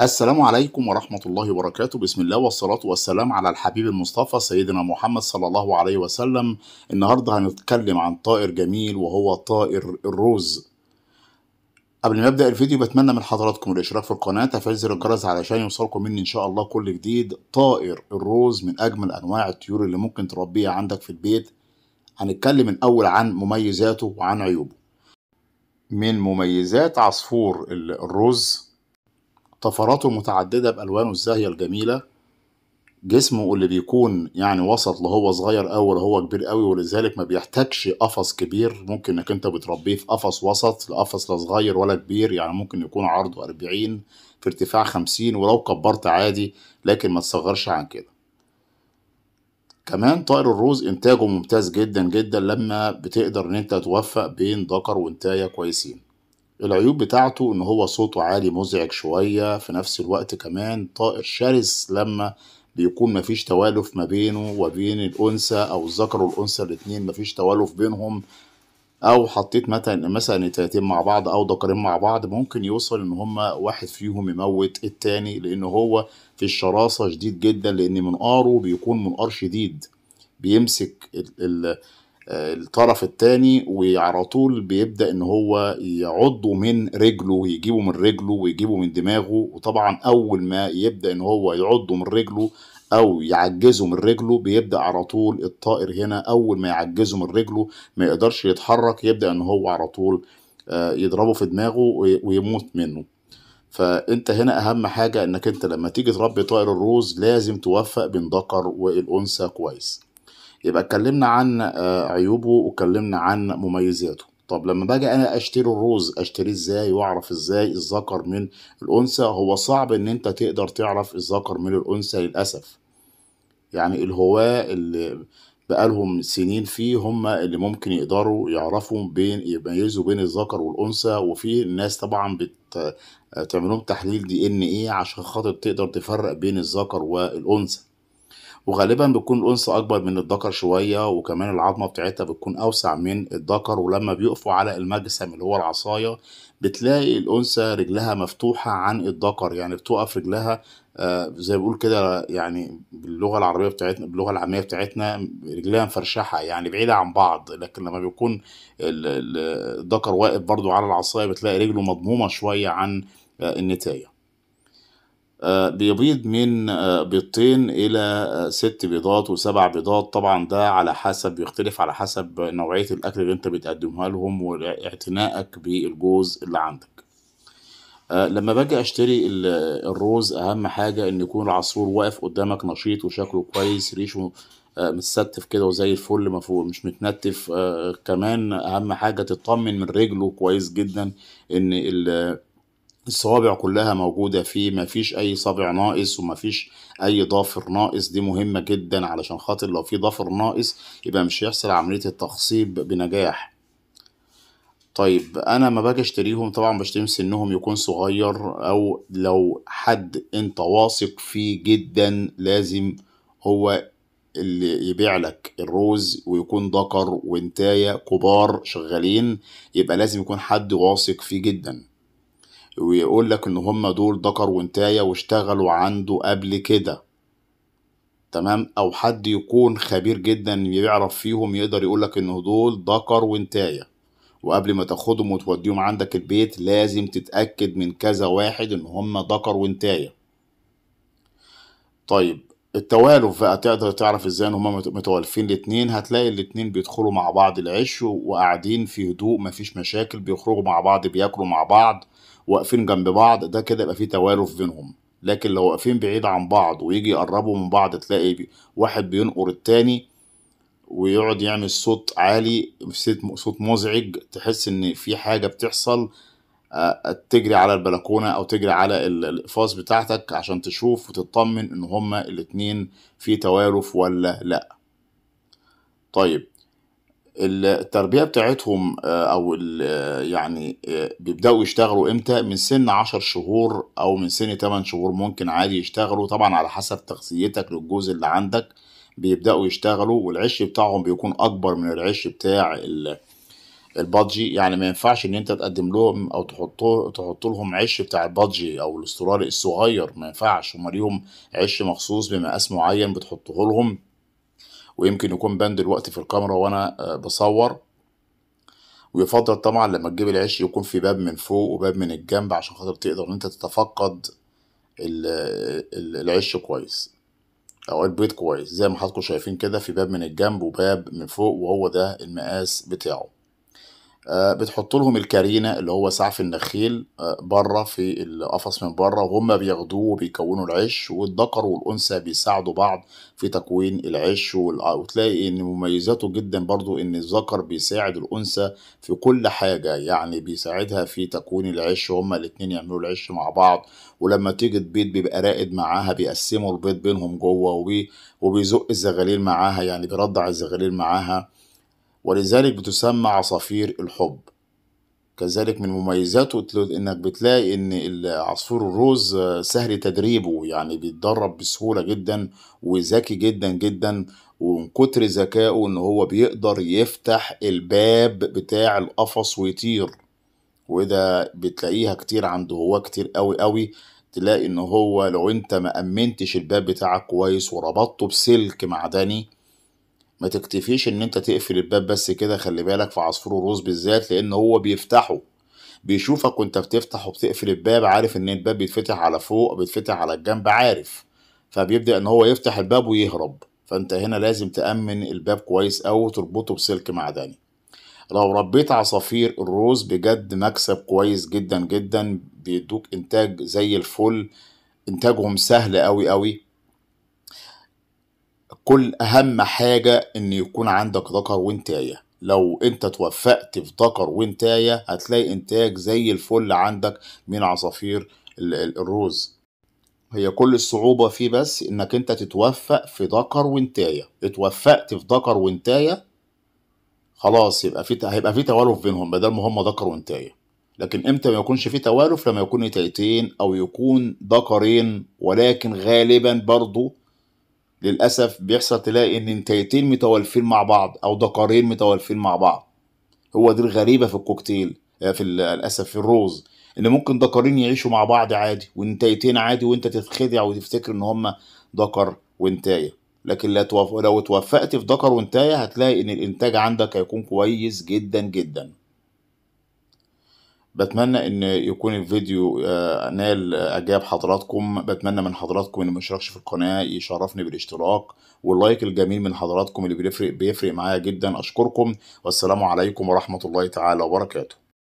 السلام عليكم ورحمة الله وبركاته بسم الله والصلاة والسلام على الحبيب المصطفى سيدنا محمد صلى الله عليه وسلم النهاردة هنتكلم عن طائر جميل وهو طائر الروز قبل ما ابدا الفيديو بتمنى من حضراتكم الاشتراك في القناه تفعيل زر الجرس علشان يوصلكم مني ان شاء الله كل جديد طائر الروز من اجمل انواع الطيور اللي ممكن تربيها عندك في البيت هنتكلم الاول عن مميزاته وعن عيوبه من مميزات عصفور الروز طفراته متعددة بألوانه الزاهية الجميلة جسمه اللي بيكون يعني وسط لا هو صغير أوي لا هو كبير قوي ولذلك ما بيحتاجش قفص كبير ممكن انك انت بتربيه في قفص وسط لقفص لا صغير ولا كبير يعني ممكن يكون عرضه 40 في ارتفاع 50 ولو كبرت عادي لكن ما تصغرش عن كده كمان طائر الروز انتاجه ممتاز جدا جدا لما بتقدر ان انت توفق بين ذكر وانتايه كويسين العيوب بتاعته ان هو صوته عالي مزعج شوية في نفس الوقت كمان طائر شرس لما بيكون مفيش توالف ما بينه وبين الأنثى أو الذكر والأنثى الاتنين مفيش توالف بينهم أو حطيت مثلا مثلا تلاتين مع بعض أو ذكرين مع بعض ممكن يوصل إن هما واحد فيهم يموت التاني لأن هو في الشراسة شديد جدا لأن منقاره بيكون منقار شديد بيمسك ال ال الطرف الثاني وعلى طول بيبدا ان هو يعضه من رجله ويجيبه من رجله ويجيبه من دماغه وطبعا اول ما يبدا ان هو يعضه من رجله او يعجزه من رجله بيبدا على طول الطائر هنا اول ما يعجزه من رجله ما يقدرش يتحرك يبدا ان هو على طول آه، يضربه في دماغه ويموت منه فانت هنا اهم حاجه انك انت لما تيجي تربي طائر الروز لازم توفق بين ذكر والانثى كويس يبقى اتكلمنا عن آه، عيوبه واتكلمنا عن مميزاته طب لما باجي انا اشتري الروز اشتريه ازاي واعرف ازاي الذكر من الانثى هو صعب ان انت تقدر تعرف الذكر من الانثى للاسف يعني الهواة اللي بقالهم سنين فيه هم اللي ممكن يقدروا يعرفوا بين يميزوا بين الذكر والانثى وفي ناس طبعا بتعملهم آه، تحليل دي ان ايه عشان خاطر تقدر تفرق بين الذكر والانثى وغالبا بتكون الانثى اكبر من الذكر شويه وكمان العظمه بتاعتها بتكون اوسع من الذكر ولما بيقفوا على المجسم اللي هو العصايه بتلاقي الانثى رجلها مفتوحه عن الذكر يعني بتقف رجلها آه زي بقول كده يعني باللغه العربيه بتاعتنا باللغه العاميه بتاعتنا رجلها مفرشحه يعني بعيده عن بعض لكن لما بيكون الذكر واقف برضو على العصايه بتلاقي رجله مضمومه شويه عن آه النتايه آه، بيبيض من آه، بيضتين الى آه، ست بيضات وسبع بيضات طبعا ده على حسب يختلف على حسب نوعيه الاكل اللي انت بتقدمها لهم واعتنائك بالجوز اللي عندك لما باجي اشتري الروز اهم حاجه ان يكون العصفور واقف قدامك نشيط وشكله كويس ريشه متستف كده وزي الفل ما فوق مش متنتف كمان اهم حاجه تطمن من رجله كويس جدا ان الصوابع كلها موجودة فيه مفيش أي صابع ناقص ومفيش أي ضافر ناقص دي مهمة جدا علشان خاطر لو في ضافر ناقص يبقى مش هيحصل عملية التخصيب بنجاح طيب أنا ما باجي أشتريهم طبعا بشتريهم سنهم يكون صغير أو لو حد أنت واثق فيه جدا لازم هو اللي يبيع لك الروز ويكون ذكر وانتايه كبار شغالين يبقى لازم يكون حد واثق فيه جدا ويقول لك ان هم دول ذكر وانتايه واشتغلوا عنده قبل كده تمام او حد يكون خبير جدا يعرف فيهم يقدر يقول لك ان دول ذكر وانتايه وقبل ما تاخدهم وتوديهم عندك البيت لازم تتاكد من كذا واحد ان هم ذكر وانتايه طيب التوالف بقى تقدر تعرف ازاي ان هما متوالفين الاتنين هتلاقي الاتنين بيدخلوا مع بعض العش وقاعدين في هدوء مفيش مشاكل بيخرجوا مع بعض بياكلوا مع بعض واقفين جنب بعض ده كده يبقى فيه توارث بينهم لكن لو واقفين بعيد عن بعض ويجي يقربوا من بعض تلاقي واحد بينقر التاني ويقعد يعمل صوت عالي صوت مزعج تحس ان في حاجه بتحصل آه، تجري على البلكونه او تجري على الاقفاص بتاعتك عشان تشوف وتطمن ان هما الاتنين في توارف ولا لا طيب التربيه بتاعتهم آه، او آه، يعني آه، بيبداوا يشتغلوا امتى من سن 10 شهور او من سن 8 شهور ممكن عادي يشتغلوا طبعا على حسب تغذيتك للجوز اللي عندك بيبداوا يشتغلوا والعش بتاعهم بيكون اكبر من العش بتاع البادجي يعني ما ينفعش ان انت تقدم لهم او تحط تحط لهم عش بتاع البادجي او الاسترالي الصغير ما ينفعش هم ليهم عش مخصوص بمقاس معين بتحطه لهم ويمكن يكون بان دلوقتي في الكاميرا وانا آه، بصور ويفضل طبعا لما تجيب العش يكون في باب من فوق وباب من الجنب عشان خاطر تقدر ان انت تتفقد العش كويس او البيض كويس زي ما حضراتكم شايفين كده في باب من الجنب وباب من فوق وهو ده المقاس بتاعه آه، بتحط لهم الكارينا اللي هو سعف النخيل آه، بره في القفص من بره وهم بياخدوه وبيكونوا العش والذكر والانثى بيساعدوا بعض في تكوين العش آه، وتلاقي ان مميزاته جدا برضو ان الذكر بيساعد الانثى في كل حاجه يعني بيساعدها في تكوين العش وهم الاثنين يعملوا العش مع بعض ولما تيجي تبيض بيبقى راقد معاها بيقسموا البيض بينهم جوه وبيزق الزغاليل معاها يعني بيرضع الزغاليل معاها ولذلك بتسمى عصافير الحب كذلك من مميزاته انك بتلاقي ان العصفور الروز آه، سهل تدريبه يعني بيتدرب بسهولة جدا وذكي جدا جدا ومن كتر ذكائه ان هو بيقدر يفتح الباب بتاع القفص ويطير وده بتلاقيها كتير عند هواه كتير قوي قوي تلاقي ان هو لو انت ما امنتش الباب بتاعك كويس وربطته بسلك معدني ما تكتفيش ان انت تقفل الباب بس كده خلي بالك في عصفور الروز بالذات لان هو بيفتحه بيشوفك وانت بتفتح وبتقفل الباب عارف ان الباب بيتفتح على فوق بيتفتح على الجنب عارف فبيبدا ان هو يفتح الباب ويهرب فانت هنا لازم تامن الباب كويس او تربطه بسلك معدني لو ربيت عصافير الروز بجد مكسب كويس جدا جدا بيدوك انتاج زي الفل انتاجهم سهل قوي قوي كل اهم حاجه ان يكون عندك ذكر وانتايه لو انت توفقت في ذكر وانتايه هتلاقي انتاج زي الفل عندك من عصافير الروز هي كل الصعوبة فيه بس انك انت تتوفق في ذكر وانتاية اتوفقت في ذكر وانتاية خلاص يبقى في هيبقى في توالف بينهم بدل ما هم ذكر وانتاية لكن امتى ما يكونش في توالف لما يكون نتايتين او يكون ذكرين ولكن غالبا برضو للاسف بيحصل تلاقي ان انتيتين متوالفين مع بعض او دقرين متوالفين مع بعض هو دي الغريبه في الكوكتيل آه، في للاسف في الروز ان ممكن دقرين يعيشوا مع بعض عادي وانتيتين عادي وانت تتخدع وتفتكر ان هما دقر وانتايه لكن لا توف... لو اتوفقت في دكر وانتايه هتلاقي ان الانتاج عندك هيكون كويس جدا جدا بتمنى ان يكون الفيديو آه، نال اعجاب حضراتكم بتمنى من حضراتكم ان ما في القناه يشرفني بالاشتراك واللايك الجميل من حضراتكم اللي بيفرق بيفرق معايا جدا اشكركم والسلام عليكم ورحمه الله تعالى وبركاته